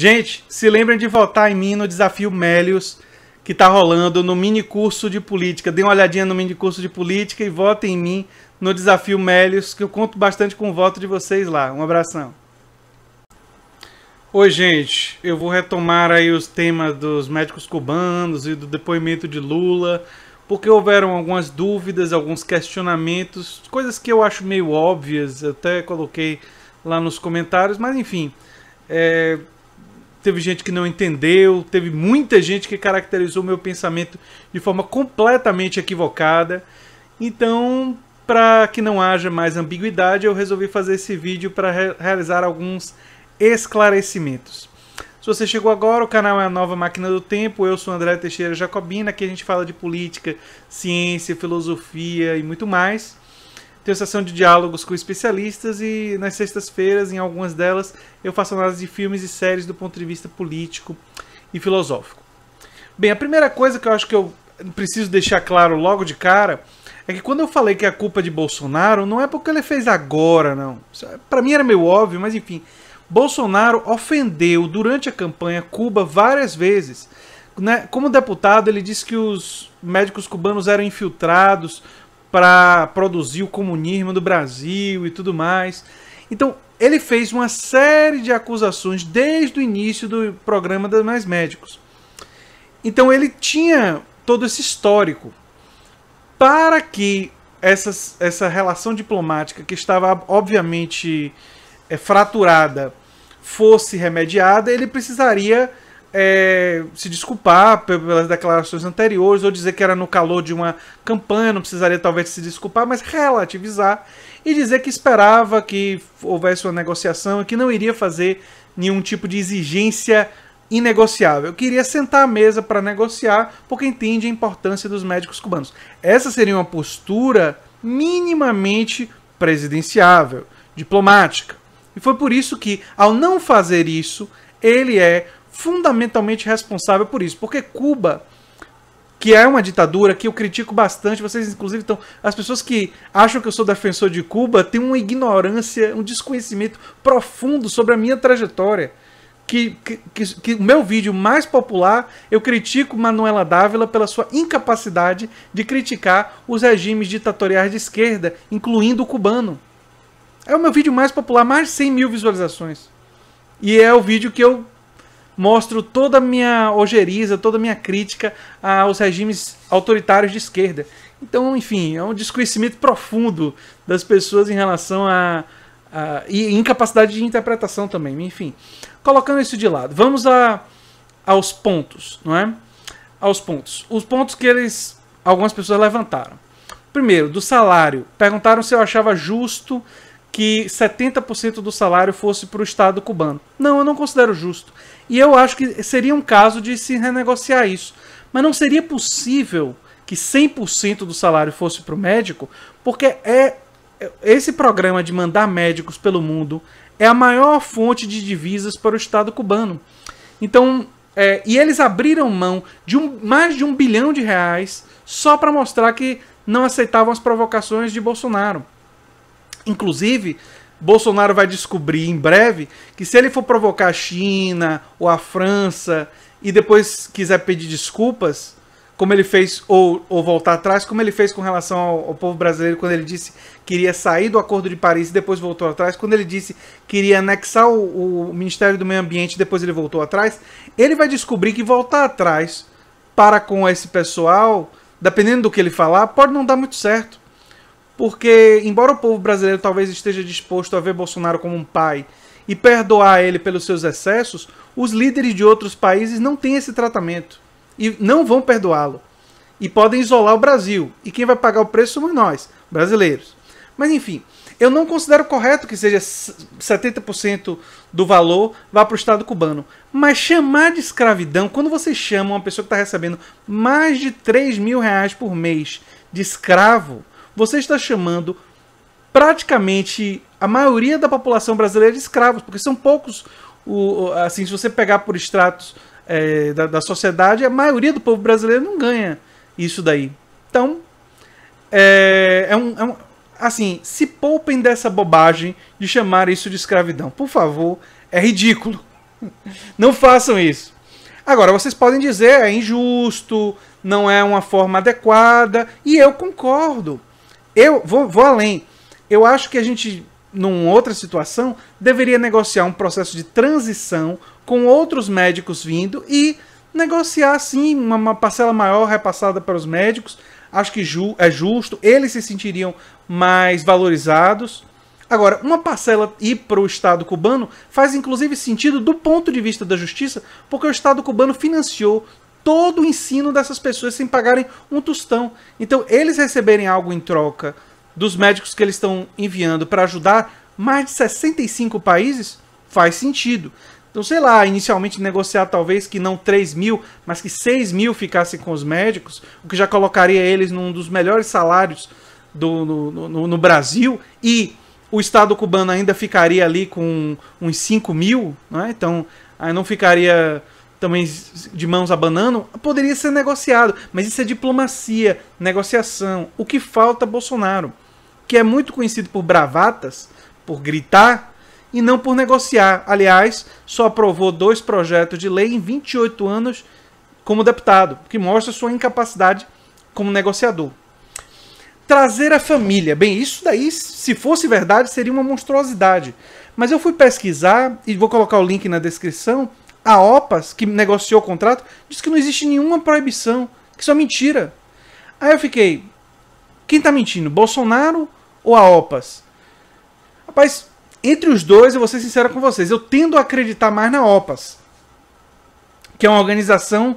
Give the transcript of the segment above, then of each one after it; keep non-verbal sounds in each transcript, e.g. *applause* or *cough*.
Gente, se lembrem de votar em mim no desafio Melius que está rolando no mini curso de política. Dê uma olhadinha no mini curso de política e votem em mim no desafio Melius. que eu conto bastante com o voto de vocês lá. Um abração. Oi, gente. Eu vou retomar aí os temas dos médicos cubanos e do depoimento de Lula, porque houveram algumas dúvidas, alguns questionamentos, coisas que eu acho meio óbvias, até coloquei lá nos comentários, mas enfim. É, teve gente que não entendeu, teve muita gente que caracterizou meu pensamento de forma completamente equivocada. Então, para que não haja mais ambiguidade, eu resolvi fazer esse vídeo para re realizar alguns esclarecimentos. Se você chegou agora, o canal é a Nova Máquina do Tempo, eu sou André Teixeira Jacobina, aqui a gente fala de política, ciência, filosofia e muito mais. Tenho sessão de diálogos com especialistas e nas sextas-feiras, em algumas delas, eu faço análise de filmes e séries do ponto de vista político e filosófico. Bem, a primeira coisa que eu acho que eu preciso deixar claro logo de cara é que quando eu falei que é a culpa de Bolsonaro não é porque ele fez agora, não. É, Para mim era meio óbvio, mas enfim. Bolsonaro ofendeu durante a campanha Cuba várias vezes. Né? Como deputado, ele disse que os médicos cubanos eram infiltrados para produzir o comunismo do Brasil e tudo mais. Então, ele fez uma série de acusações desde o início do programa dos Mais Médicos. Então, ele tinha todo esse histórico. Para que essa essa relação diplomática, que estava obviamente é, fraturada, fosse remediada, ele precisaria é, se desculpar pelas declarações anteriores ou dizer que era no calor de uma campanha, não precisaria talvez se desculpar, mas relativizar e dizer que esperava que houvesse uma negociação e que não iria fazer nenhum tipo de exigência inegociável. Queria sentar à mesa para negociar porque entende a importância dos médicos cubanos. Essa seria uma postura minimamente presidenciável, diplomática. E foi por isso que, ao não fazer isso, ele é fundamentalmente responsável por isso, porque Cuba que é uma ditadura que eu critico bastante. Vocês, inclusive, estão. As pessoas que acham que eu sou defensor de Cuba têm uma ignorância, um desconhecimento profundo sobre a minha trajetória. Que, que, que o meu vídeo mais popular, eu critico Manuela Dávila pela sua incapacidade de criticar os regimes ditatoriais de esquerda, incluindo o cubano. É o meu vídeo mais popular, mais de 100 mil visualizações. E é o vídeo que eu mostro toda a minha ojeriza, toda a minha crítica aos regimes autoritários de esquerda. Então, enfim, é um desconhecimento profundo das pessoas em relação a. a e incapacidade de interpretação também, enfim. Colocando isso de lado, vamos a, aos pontos, não é? Aos pontos. Os pontos que eles. algumas pessoas levantaram. Primeiro, do salário. Perguntaram se eu achava justo que 70% do salário fosse para o Estado cubano. Não, eu não considero justo. E eu acho que seria um caso de se renegociar isso. Mas não seria possível que 100% do salário fosse para o médico, porque é, é esse programa de mandar médicos pelo mundo é a maior fonte de divisas para o Estado cubano. Então, é, e eles abriram mão de um, mais de um bilhão de reais só para mostrar que não aceitavam as provocações de Bolsonaro. Inclusive, Bolsonaro vai descobrir em breve que se ele for provocar a China ou a França e depois quiser pedir desculpas, como ele fez, ou, ou voltar atrás, como ele fez com relação ao, ao, povo brasileiro quando ele disse que iria sair do Acordo de Paris e depois voltou atrás, quando ele disse que iria anexar o, o Ministério do Meio Ambiente e depois ele voltou atrás, ele vai descobrir que voltar atrás para com esse pessoal, dependendo do que ele falar, pode não dar muito certo. Porque, embora o povo brasileiro talvez esteja disposto a ver Bolsonaro como um pai e perdoar ele pelos seus excessos, os líderes de outros países não têm esse tratamento e não vão perdoá-lo. E podem isolar o Brasil. E quem vai pagar o preço somos nós, brasileiros. Mas enfim, eu não considero correto que seja 70% do valor vá para o Estado cubano. Mas chamar de escravidão, quando você chama uma pessoa que está recebendo mais de 3 mil reais por mês de escravo, você está chamando praticamente a maioria da população brasileira de escravos, porque são poucos, o, assim, se você pegar por extratos é, da, da, sociedade, a maioria do povo brasileiro não ganha isso daí. Então, é, é, um, é um, assim, se poupem dessa bobagem de chamar isso de escravidão. Por favor, é ridículo. *laughs* Não façam isso. Agora, vocês podem dizer é injusto, não é uma forma adequada, e eu concordo. Eu vou, vou além. Eu acho que a gente, numa outra situação, deveria negociar um processo de transição com outros médicos vindo e negociar, sim, uma, uma parcela maior repassada para os médicos. Acho que ju, é justo. Eles se sentiriam mais valorizados. Agora, uma parcela ir para o Estado cubano faz inclusive sentido do ponto de vista da justiça, porque o Estado cubano financiou todo o ensino dessas pessoas sem pagarem um tostão. Então, eles receberem algo em troca dos médicos que eles estão enviando para ajudar mais de 65 países faz sentido. Então, sei lá, inicialmente negociar talvez que não 3 mil, mas que 6 mil ficassem com os médicos, o que já colocaria eles num dos melhores salários do, no, no, no Brasil, e o Estado cubano ainda ficaria ali com uns 5 mil, né? então aí não ficaria também de mãos abanando, poderia ser negociado. Mas isso é diplomacia, negociação. O que falta é Bolsonaro, que é muito conhecido por bravatas, por gritar e não por negociar. Aliás, só aprovou dois projetos de lei em 28 anos como deputado, que mostra sua incapacidade como negociador. Trazer a família. Bem, isso daí, se fosse verdade, seria uma monstruosidade. Mas eu fui pesquisar, e vou colocar o link na descrição, a OPAS, que negociou o contrato, disse que não existe nenhuma proibição, que isso é mentira. Aí eu fiquei, quem tá mentindo, Bolsonaro ou a OPAS? Rapaz, entre os dois, eu vou ser sincero com vocês, eu tendo a acreditar mais na OPAS, que é uma organização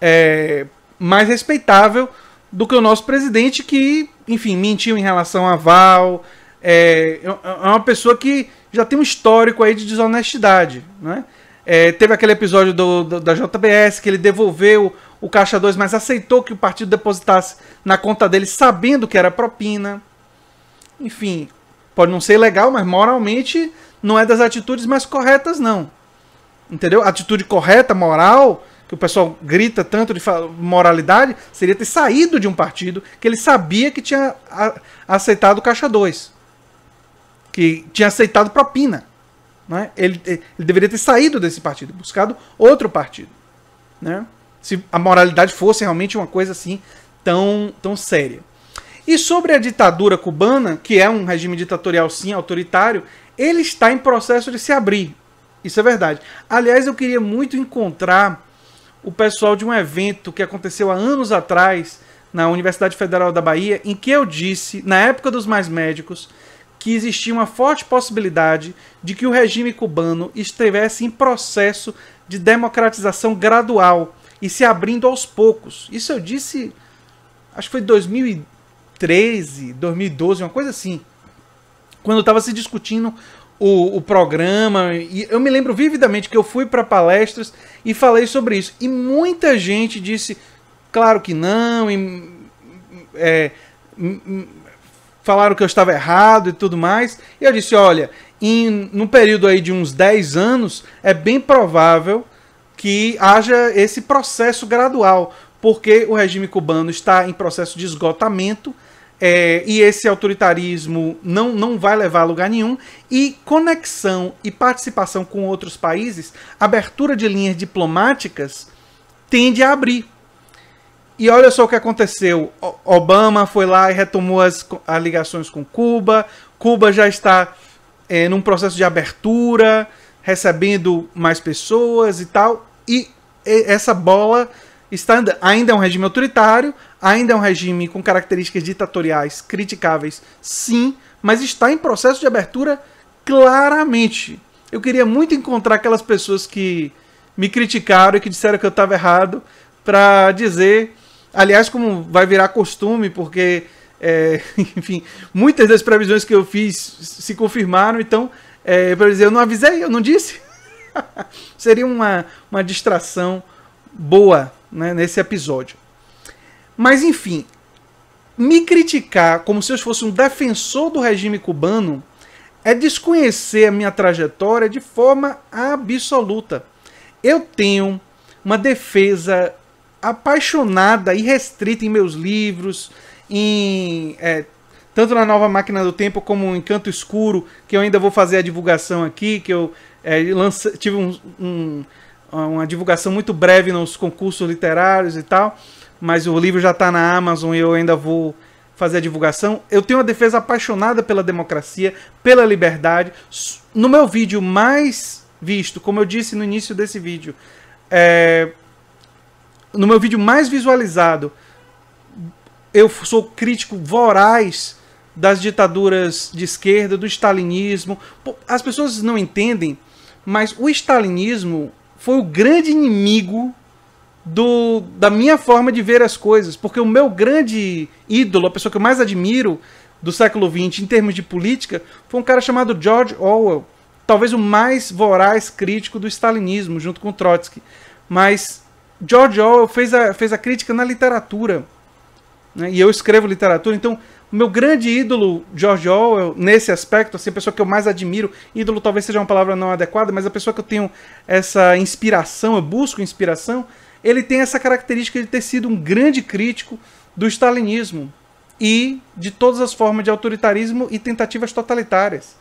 é, mais respeitável do que o nosso presidente, que, enfim, mentiu em relação a Val, é, é, é uma pessoa que já tem um histórico aí de desonestidade, né? É, teve aquele episódio do, do, da JBS que ele devolveu o Caixa 2, mas aceitou que o partido depositasse na conta dele sabendo que era propina. Enfim, pode não ser legal, mas moralmente não é das atitudes mais corretas, não. Entendeu? atitude correta, moral, que o pessoal grita tanto de moralidade, seria ter saído de um partido que ele sabia que tinha aceitado o Caixa 2. Que tinha aceitado propina. Né? Ele, eh, ele, deveria ter saído desse partido, buscado outro partido. Né? Se a moralidade fosse realmente uma coisa assim tão, tão séria. E sobre a ditadura cubana, que é um regime ditatorial sim, autoritário, ele está em processo de se abrir. Isso é verdade. Aliás, eu queria muito encontrar o pessoal de um evento que aconteceu há anos atrás na Universidade Federal da Bahia, em que eu disse, na época dos mais médicos, que existia uma forte possibilidade de que o regime cubano estivesse em processo de democratização gradual e se abrindo aos poucos. Isso eu disse, acho que foi 2013, 2012, uma coisa assim. Quando estava se discutindo o, o, programa. E eu me lembro vividamente que eu fui para palestras e falei sobre isso. E muita gente disse, claro que não, e, é, falaram que eu estava errado e tudo mais. E eu disse: olha, em, num período aí de uns 10 anos, é bem provável que haja esse processo gradual, porque o regime cubano está em processo de esgotamento. É, e esse autoritarismo não, não vai levar a lugar nenhum. E conexão e participação com outros países, abertura de linhas diplomáticas, tende a abrir. E olha só o que aconteceu. Obama foi lá e retomou as, as ligações com Cuba. Cuba já está é, num processo de abertura, recebendo mais pessoas e tal. E essa bola está Ainda é um regime autoritário, ainda é um regime com características ditatoriais criticáveis, sim, mas está em processo de abertura claramente. Eu queria muito encontrar aquelas pessoas que me criticaram e que disseram que eu estava errado para dizer Aliás, como vai virar costume, porque, é, *laughs* enfim, muitas das previsões que eu fiz se confirmaram, então, é, para dizer, eu não avisei, eu não disse. *laughs* Seria uma, uma distração boa né, nesse episódio. Mas, enfim, me criticar como se eu fosse um defensor do regime cubano é desconhecer a minha trajetória de forma absoluta. Eu tenho uma defesa apaixonada e restrita em meus livros, em é, tanto na Nova Máquina do Tempo como em Canto Escuro, que eu ainda vou fazer a divulgação aqui, que eu é, lance, tive um, um, uma divulgação muito breve nos concursos literários e tal, mas o livro já está na Amazon e eu ainda vou fazer a divulgação. Eu tenho uma defesa apaixonada pela democracia, pela liberdade. No meu vídeo mais visto, como eu disse no início desse vídeo, é, no meu vídeo mais visualizado, eu sou crítico voraz das ditaduras de esquerda, do stalinismo. As pessoas não entendem, mas o stalinismo foi o grande inimigo do, da minha forma de ver as coisas, porque o meu grande ídolo, a pessoa que eu mais admiro do século XX em termos de política, foi um cara chamado George Orwell, talvez o mais voraz crítico do stalinismo, junto com Trotsky. Mas George Orwell fez a, fez a crítica na literatura. Né? E eu escrevo literatura, então meu grande ídolo, George Orwell, nesse aspecto, assim, a pessoa que eu mais admiro, ídolo talvez seja uma palavra não adequada, mas a pessoa que eu tenho essa inspiração, eu busco inspiração, ele tem essa característica de ter sido um grande crítico do stalinismo e de todas as formas de autoritarismo e tentativas totalitárias.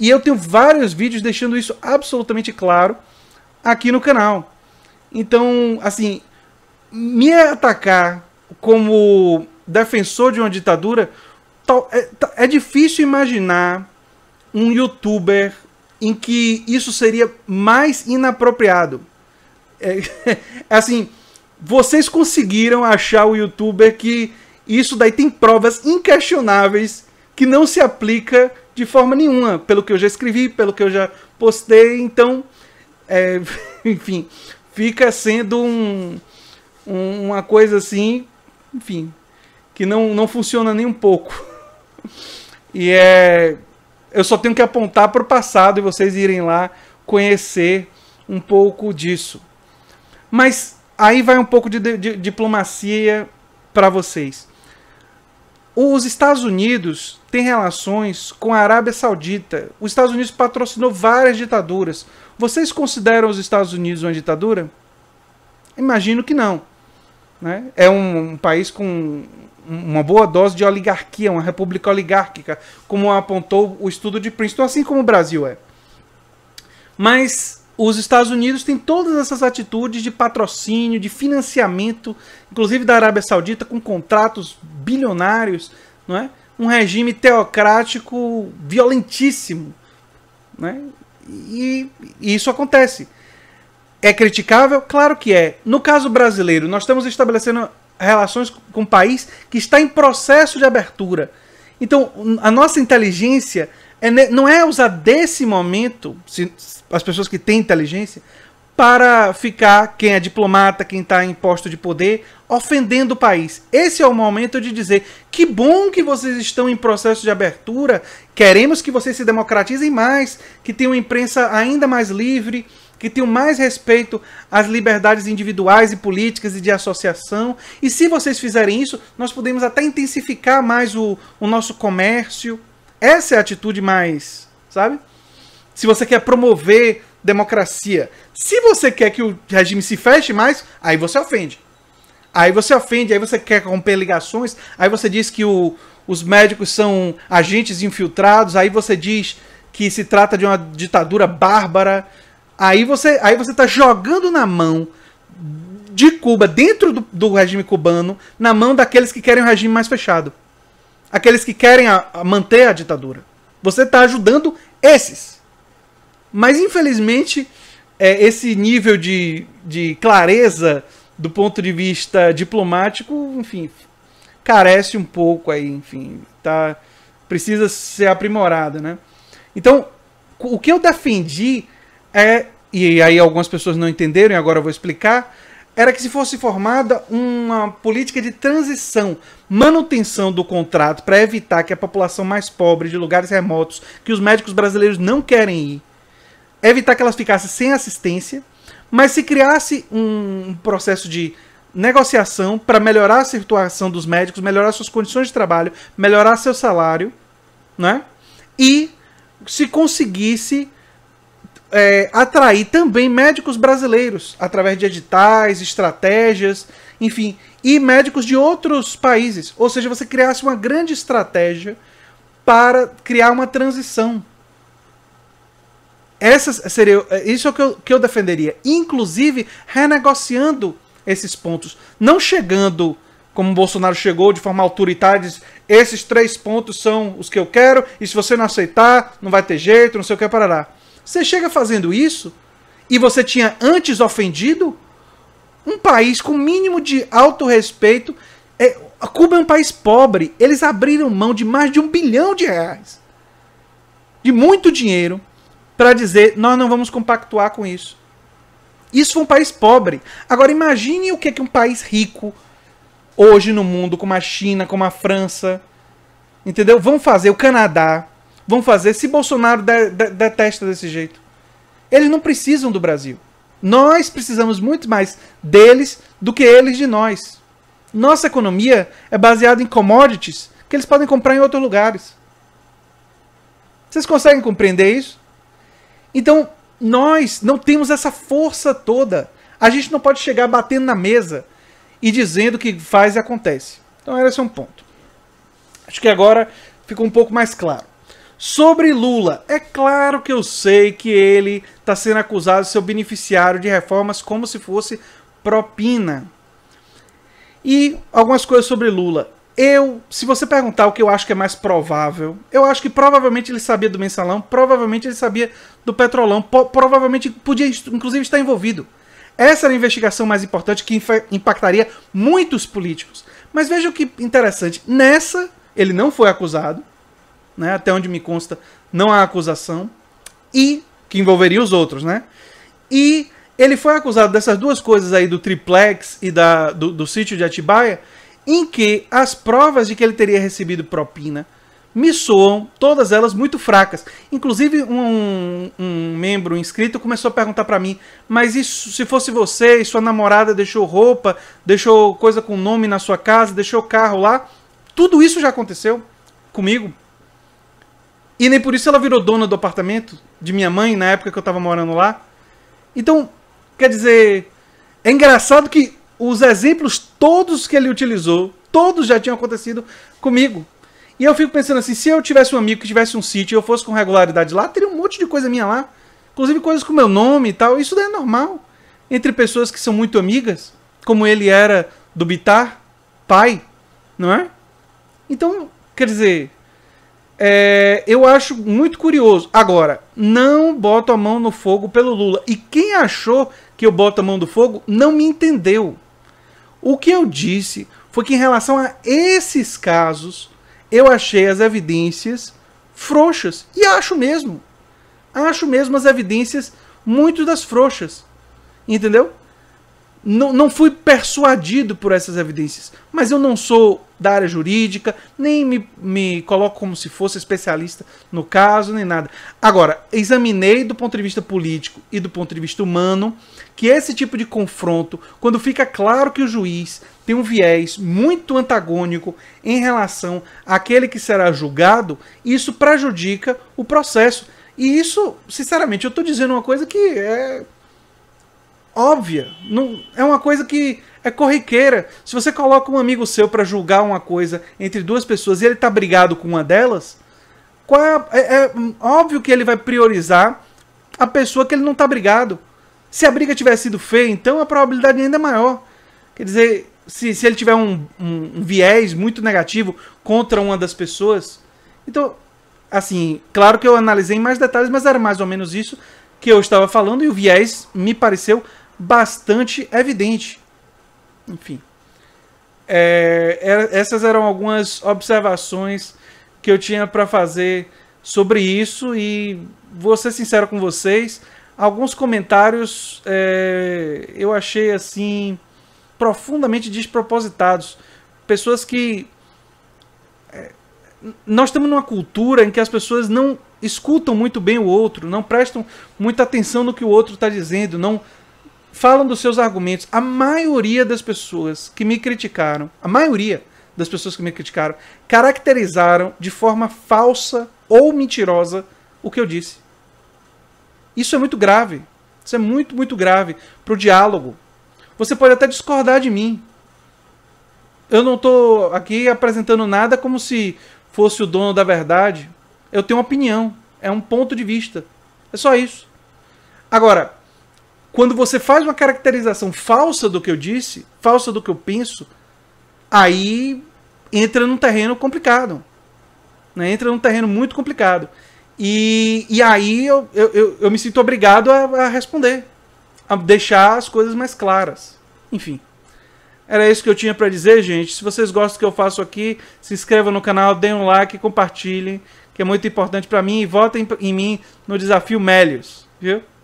E eu tenho vários vídeos deixando isso absolutamente claro aqui no canal. Então, assim, me atacar como defensor de uma ditadura, é, é, difícil imaginar um youtuber em que isso seria mais inapropriado. É, *laughs* assim, vocês conseguiram achar o youtuber que isso daí tem provas inquestionáveis que não se aplica de forma nenhuma, pelo que eu já escrevi, pelo que eu já postei, então, é, *laughs* enfim, fica sendo um, um, uma coisa assim, enfim, que não, não funciona nem um pouco. E é. Eu só tenho que apontar para o passado e vocês irem lá conhecer um pouco disso. Mas aí vai um pouco de, de, de diplomacia para vocês. Os Estados Unidos têm relações com a Arábia Saudita. Os Estados Unidos patrocinou várias ditaduras. Vocês consideram os Estados Unidos uma ditadura? Imagino que não. Né? É um, um país com uma boa dose de oligarquia, uma república oligárquica, como apontou o estudo de Princeton, assim como o Brasil é. Mas os Estados Unidos têm todas essas atitudes de patrocínio, de financiamento, inclusive da Arábia Saudita, com contratos bilionários, não é? um regime teocrático violentíssimo. Né? E, e isso acontece. É criticável? Claro que é. No caso brasileiro, nós estamos estabelecendo relações com um país que está em processo de abertura. Então, a nossa inteligência é, não é usar desse momento, se, as pessoas que têm inteligência, para ficar quem é diplomata, quem está em posto de poder, ofendendo o país. Esse é o momento de dizer que bom que vocês estão em processo de abertura, queremos que vocês se democratizem mais, que tenham imprensa ainda mais livre, que tenham mais respeito às liberdades individuais e políticas e de associação. E se vocês fizerem isso, nós podemos até intensificar mais o, o nosso comércio essa é a atitude mais, sabe? Se você quer promover democracia, se você quer que o regime se feche mais, aí você ofende. Aí você ofende, aí você quer romper ligações, aí você diz que o, os médicos são agentes infiltrados, aí você diz que se trata de uma ditadura bárbara. Aí você aí você está jogando na mão de Cuba, dentro do, do regime cubano, na mão daqueles que querem um regime mais fechado aqueles que querem a, a manter a ditadura. Você está ajudando esses. Mas, infelizmente, é, esse nível de, de clareza do ponto de vista diplomático, enfim, carece um pouco aí, enfim, tá, precisa ser aprimorado, né? Então, o que eu defendi é, e aí algumas pessoas não entenderam e agora eu vou explicar, era que se fosse formada uma política de transição, manutenção do contrato para evitar que a população mais pobre de lugares remotos, que os médicos brasileiros não querem ir, evitar que elas ficassem sem assistência, mas se criasse um processo de negociação para melhorar a situação dos médicos, melhorar suas condições de trabalho, melhorar seu salário, né? E se conseguisse é, atrair também médicos brasileiros através de editais, estratégias, enfim, e médicos de outros países. Ou seja, você criasse uma grande estratégia para criar uma transição. Essa seria, isso é o que eu, que eu defenderia. Inclusive, renegociando esses pontos. Não chegando como o Bolsonaro chegou de forma autoritária, diz, esses três pontos são os que eu quero, e se você não aceitar, não vai ter jeito, não sei o que, parará. Você chega fazendo isso e você tinha antes ofendido um país com mínimo de autorrespeito. É, Cuba é um país pobre. Eles abriram mão de mais de um bilhão de reais. De muito dinheiro para dizer nós não vamos compactuar com isso. Isso foi um país pobre. Agora imagine o que, é que um país rico hoje no mundo, como a China, como a França, entendeu? Vão fazer o Canadá, vão fazer se Bolsonaro detesta desse jeito? Eles não precisam do Brasil. Nós precisamos muito mais deles do que eles de nós. Nossa economia é baseada em commodities que eles podem comprar em outros lugares. Vocês conseguem compreender isso? Então, nós não temos essa força toda. A gente não pode chegar batendo na mesa e dizendo que faz e acontece. Então, era esse é um ponto. Acho que agora ficou um pouco mais claro. Sobre Lula, é claro que eu sei que ele está sendo acusado de ser beneficiário de reformas como se fosse propina. E algumas coisas sobre Lula. Eu, se você perguntar o que eu acho que é mais provável, eu acho que provavelmente ele sabia do mensalão, provavelmente ele sabia do petrolão, provavelmente podia inclusive estar envolvido. Essa era a investigação mais importante que impactaria muitos políticos. Mas veja o que interessante: nessa, ele não foi acusado, né? Até onde me consta, não há acusação. E que envolveria os outros, né? E ele foi acusado dessas duas coisas aí do triplex e da, do, do sítio de Atibaia, em que as provas de que ele teria recebido propina me soam todas elas muito fracas. Inclusive, um, um membro inscrito começou a perguntar para mim: mas isso, se fosse você e sua namorada deixou roupa, deixou coisa com nome na sua casa, deixou carro lá? Tudo isso já aconteceu comigo e nem por isso ela virou dona do apartamento de minha mãe na época que eu tava morando lá. Então, quer dizer, é engraçado que os exemplos todos que ele utilizou, todos já tinham acontecido comigo. E eu fico pensando assim, se eu tivesse um amigo que tivesse um sítio e eu fosse com regularidade lá, teria um monte de coisa minha lá. Inclusive coisas com meu nome e tal. Isso daí é normal. Entre pessoas que são muito amigas, como ele era do Bitar, pai, não é? Então, quer dizer, é, eu acho muito curioso. Agora, não boto a mão no fogo pelo Lula. E quem achou que eu boto a mão no fogo não me entendeu. O que eu disse foi que, em relação a esses casos, eu achei as evidências frouxas. E acho mesmo. Acho mesmo as evidências muito das frouxas. Entendeu? não, não fui persuadido por essas evidências, mas eu não sou da área jurídica, nem me, me coloco como se fosse especialista no caso, nem nada. Agora, examinei do ponto de vista político e do ponto de vista humano que esse tipo de confronto, quando fica claro que o juiz tem um viés muito antagônico em relação àquele que será julgado, isso prejudica o processo. E isso, sinceramente, eu estou dizendo uma coisa que é óbvia. Não, é uma coisa que é corriqueira. Se você coloca um amigo seu para julgar uma coisa entre duas pessoas e ele tá brigado com uma delas, qual é, a, é, é óbvio que ele vai priorizar a pessoa que ele não tá brigado. Se a briga tiver sido feia, então a probabilidade ainda é maior. Quer dizer, se, se ele tiver um, um, um viés muito negativo contra uma das pessoas. Então, assim, claro que eu analisei em mais detalhes, mas era mais ou menos isso que eu estava falando e o viés me pareceu bastante evidente. Enfim. É, essas eram algumas observações que eu tinha para fazer sobre isso e vou ser sincero com vocês, alguns comentários é, eu achei assim profundamente despropositados, pessoas que é, nós estamos numa cultura em que as pessoas não escutam muito bem o outro, não prestam muita atenção no que o outro está dizendo, não falam dos seus argumentos. A maioria das pessoas que me criticaram, a maioria das pessoas que me criticaram, caracterizaram de forma falsa ou mentirosa o que eu disse. Isso é muito grave. Isso é muito, muito grave para o diálogo. Você pode até discordar de mim. Eu não estou aqui apresentando nada como se fosse o dono da verdade. Eu tenho uma opinião, é um ponto de vista. É só isso. Agora, quando você faz uma caracterização falsa do que eu disse, falsa do que eu penso, aí entra num terreno complicado. Né? Entra num terreno muito complicado. E, e aí eu, eu, eu, eu me sinto obrigado a, a responder, a deixar as coisas mais claras. Enfim. Era isso que eu tinha para dizer, gente. Se vocês gostam do que eu faço aqui, se inscrevam no canal, deem um like, compartilhem, que é muito importante para mim. E votem em mim no desafio Melios, viu?